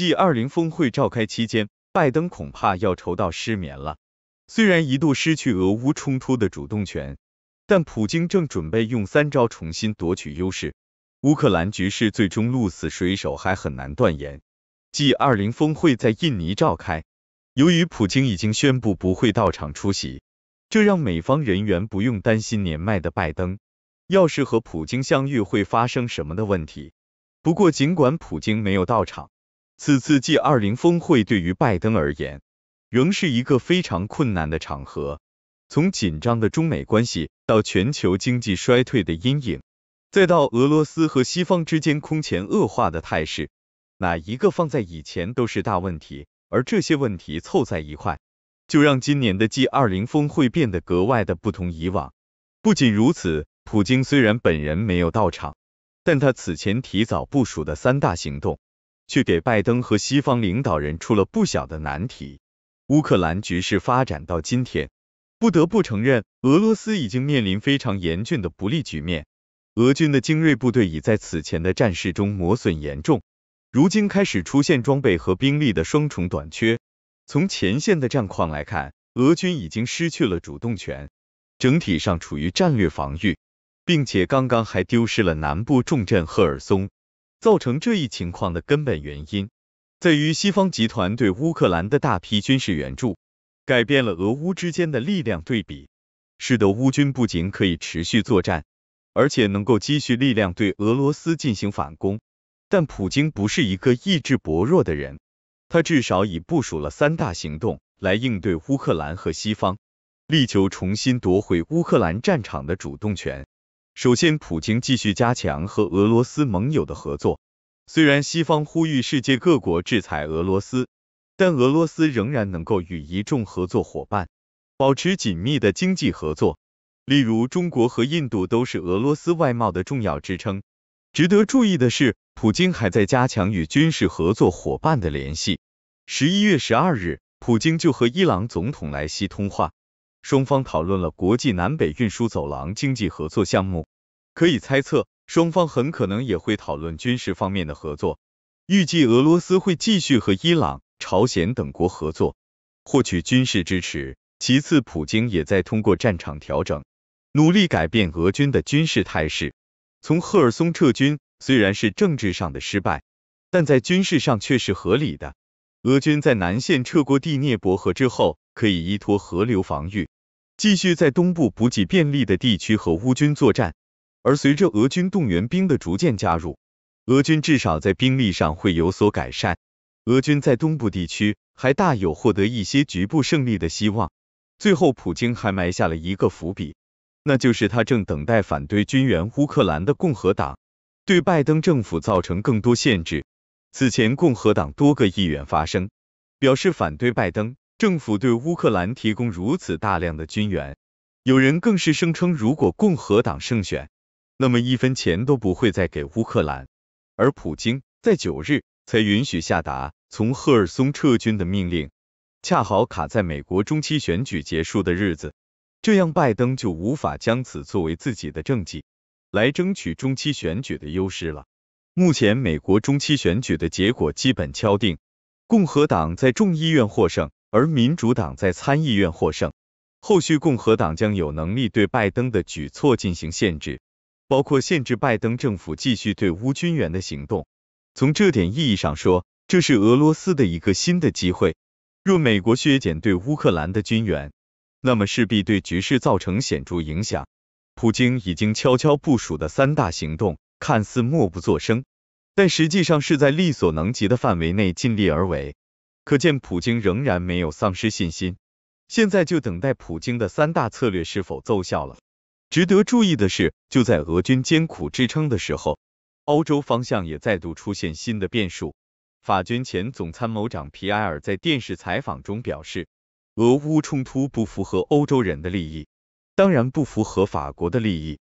G20 峰会召开期间，拜登恐怕要愁到失眠了。虽然一度失去俄乌冲突的主动权，但普京正准备用三招重新夺取优势。乌克兰局势最终鹿死谁手还很难断言。G20 峰会在印尼召开，由于普京已经宣布不会到场出席，这让美方人员不用担心年迈的拜登要是和普京相遇会发生什么的问题。不过，尽管普京没有到场。此次 G 二零峰会对于拜登而言，仍是一个非常困难的场合。从紧张的中美关系，到全球经济衰退的阴影，再到俄罗斯和西方之间空前恶化的态势，哪一个放在以前都是大问题。而这些问题凑在一块，就让今年的 G 二零峰会变得格外的不同以往。不仅如此，普京虽然本人没有到场，但他此前提早部署的三大行动。却给拜登和西方领导人出了不小的难题。乌克兰局势发展到今天，不得不承认，俄罗斯已经面临非常严峻的不利局面。俄军的精锐部队已在此前的战事中磨损严重，如今开始出现装备和兵力的双重短缺。从前线的战况来看，俄军已经失去了主动权，整体上处于战略防御，并且刚刚还丢失了南部重镇赫尔松。造成这一情况的根本原因在于西方集团对乌克兰的大批军事援助，改变了俄乌之间的力量对比，使得乌军不仅可以持续作战，而且能够积蓄力量对俄罗斯进行反攻。但普京不是一个意志薄弱的人，他至少已部署了三大行动来应对乌克兰和西方，力求重新夺回乌克兰战场的主动权。首先，普京继续加强和俄罗斯盟友的合作。虽然西方呼吁世界各国制裁俄罗斯，但俄罗斯仍然能够与一众合作伙伴保持紧密的经济合作。例如，中国和印度都是俄罗斯外贸的重要支撑。值得注意的是，普京还在加强与军事合作伙伴的联系。十一月十二日，普京就和伊朗总统莱西通话。双方讨论了国际南北运输走廊经济合作项目，可以猜测，双方很可能也会讨论军事方面的合作。预计俄罗斯会继续和伊朗、朝鲜等国合作，获取军事支持。其次，普京也在通过战场调整，努力改变俄军的军事态势。从赫尔松撤军虽然是政治上的失败，但在军事上却是合理的。俄军在南线撤过第聂伯河之后，可以依托河流防御，继续在东部补给便利的地区和乌军作战。而随着俄军动员兵的逐渐加入，俄军至少在兵力上会有所改善。俄军在东部地区还大有获得一些局部胜利的希望。最后，普京还埋下了一个伏笔，那就是他正等待反对军援乌克兰的共和党对拜登政府造成更多限制。此前，共和党多个议员发声，表示反对拜登政府对乌克兰提供如此大量的军援。有人更是声称，如果共和党胜选，那么一分钱都不会再给乌克兰。而普京在九日才允许下达从赫尔松撤军的命令，恰好卡在美国中期选举结束的日子，这样拜登就无法将此作为自己的政绩来争取中期选举的优势了。目前，美国中期选举的结果基本敲定，共和党在众议院获胜，而民主党在参议院获胜。后续共和党将有能力对拜登的举措进行限制，包括限制拜登政府继续对乌军援的行动。从这点意义上说，这是俄罗斯的一个新的机会。若美国削减对乌克兰的军援，那么势必对局势造成显著影响。普京已经悄悄部署的三大行动。看似默不作声，但实际上是在力所能及的范围内尽力而为。可见，普京仍然没有丧失信心。现在就等待普京的三大策略是否奏效了。值得注意的是，就在俄军艰苦支撑的时候，欧洲方向也再度出现新的变数。法军前总参谋长皮埃尔在电视采访中表示，俄乌冲突不符合欧洲人的利益，当然不符合法国的利益。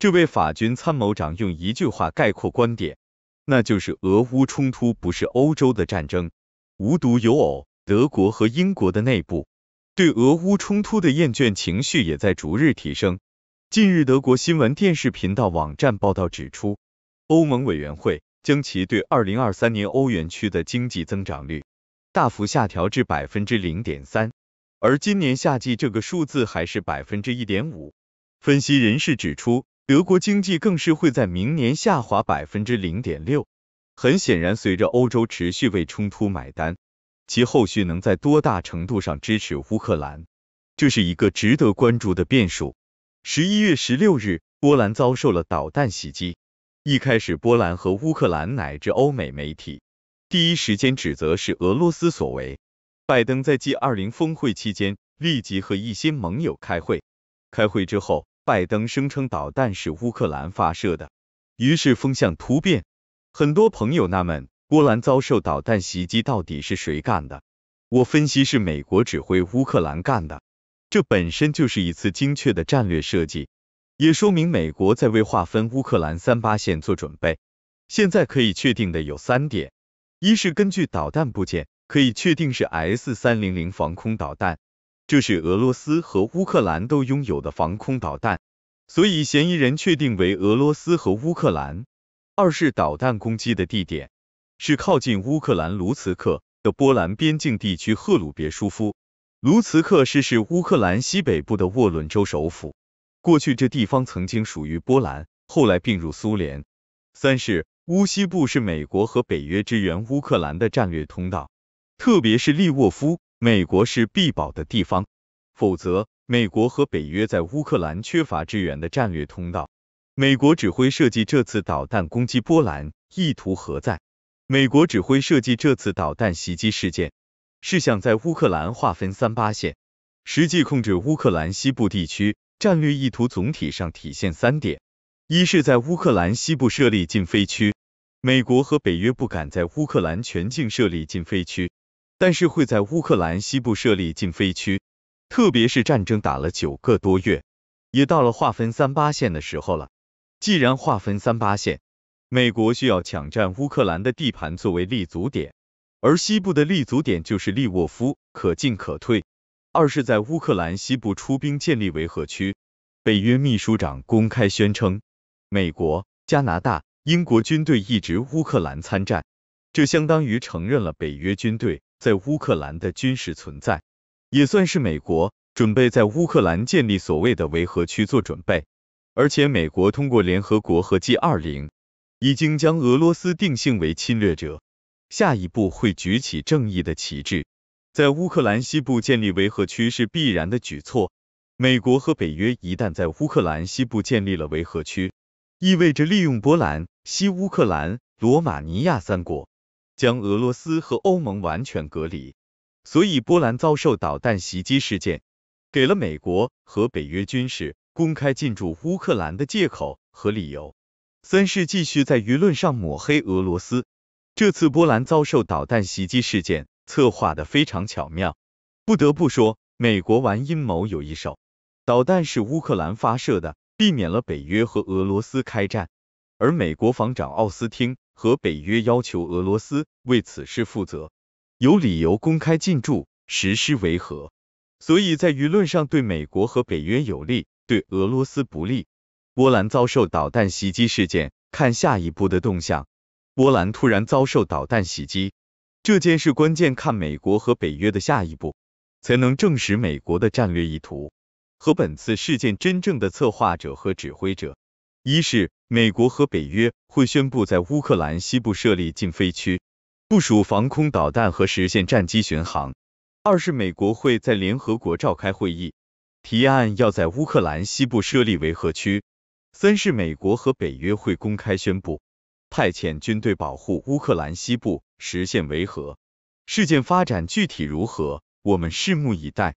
这位法军参谋长用一句话概括观点，那就是俄乌冲突不是欧洲的战争。无独有偶，德国和英国的内部对俄乌冲突的厌倦情绪也在逐日提升。近日，德国新闻电视频道网站报道指出，欧盟委员会将其对二零二三年欧元区的经济增长率大幅下调至百分之零点三，而今年夏季这个数字还是百分之一点五。分析人士指出。德国经济更是会在明年下滑百分之零点六。很显然，随着欧洲持续为冲突买单，其后续能在多大程度上支持乌克兰，这是一个值得关注的变数。十一月十六日，波兰遭受了导弹袭击。一开始，波兰和乌克兰乃至欧美媒体第一时间指责是俄罗斯所为。拜登在 G20 峰会期间立即和一些盟友开会，开会之后。拜登声称导弹是乌克兰发射的，于是风向突变。很多朋友纳闷，波兰遭受导弹袭击到底是谁干的？我分析是美国指挥乌克兰干的，这本身就是一次精确的战略设计，也说明美国在为划分乌克兰三八线做准备。现在可以确定的有三点：一是根据导弹部件，可以确定是 S 三零零防空导弹。这是俄罗斯和乌克兰都拥有的防空导弹，所以嫌疑人确定为俄罗斯和乌克兰。二是导弹攻击的地点是靠近乌克兰卢茨克的波兰边境地区赫鲁别舒夫，卢茨克是是乌克兰西北部的沃伦州首府。过去这地方曾经属于波兰，后来并入苏联。三是乌西部是美国和北约支援乌克兰的战略通道，特别是利沃夫。美国是必保的地方，否则美国和北约在乌克兰缺乏支援的战略通道。美国指挥设计这次导弹攻击波兰，意图何在？美国指挥设计这次导弹袭击事件，是想在乌克兰划分三八线，实际控制乌克兰西部地区。战略意图总体上体现三点：一是，在乌克兰西部设立禁飞区。美国和北约不敢在乌克兰全境设立禁飞区。但是会在乌克兰西部设立禁飞区，特别是战争打了九个多月，也到了划分三八线的时候了。既然划分三八线，美国需要抢占乌克兰的地盘作为立足点，而西部的立足点就是利沃夫，可进可退。二是，在乌克兰西部出兵建立维和区。北约秘书长公开宣称，美国、加拿大、英国军队一直乌克兰参战，这相当于承认了北约军队。在乌克兰的军事存在，也算是美国准备在乌克兰建立所谓的维和区做准备。而且美国通过联合国和 G20 已经将俄罗斯定性为侵略者，下一步会举起正义的旗帜，在乌克兰西部建立维和区是必然的举措。美国和北约一旦在乌克兰西部建立了维和区，意味着利用波兰、西乌克兰、罗马尼亚三国。将俄罗斯和欧盟完全隔离，所以波兰遭受导弹袭击事件，给了美国和北约军事公开进驻乌克兰的借口和理由。三是继续在舆论上抹黑俄罗斯。这次波兰遭受导弹袭击事件策划的非常巧妙，不得不说美国玩阴谋有一手。导弹是乌克兰发射的，避免了北约和俄罗斯开战，而美国防长奥斯汀。和北约要求俄罗斯为此事负责，有理由公开进驻实施维和，所以在舆论上对美国和北约有利，对俄罗斯不利。波兰遭受导弹袭击事件，看下一步的动向。波兰突然遭受导弹袭击，这件事关键看美国和北约的下一步，才能证实美国的战略意图和本次事件真正的策划者和指挥者。一是美国和北约会宣布在乌克兰西部设立禁飞区，部署防空导弹和实现战机巡航；二是美国会在联合国召开会议，提案要在乌克兰西部设立维和区；三是美国和北约会公开宣布派遣军队保护乌克兰西部，实现维和。事件发展具体如何，我们拭目以待。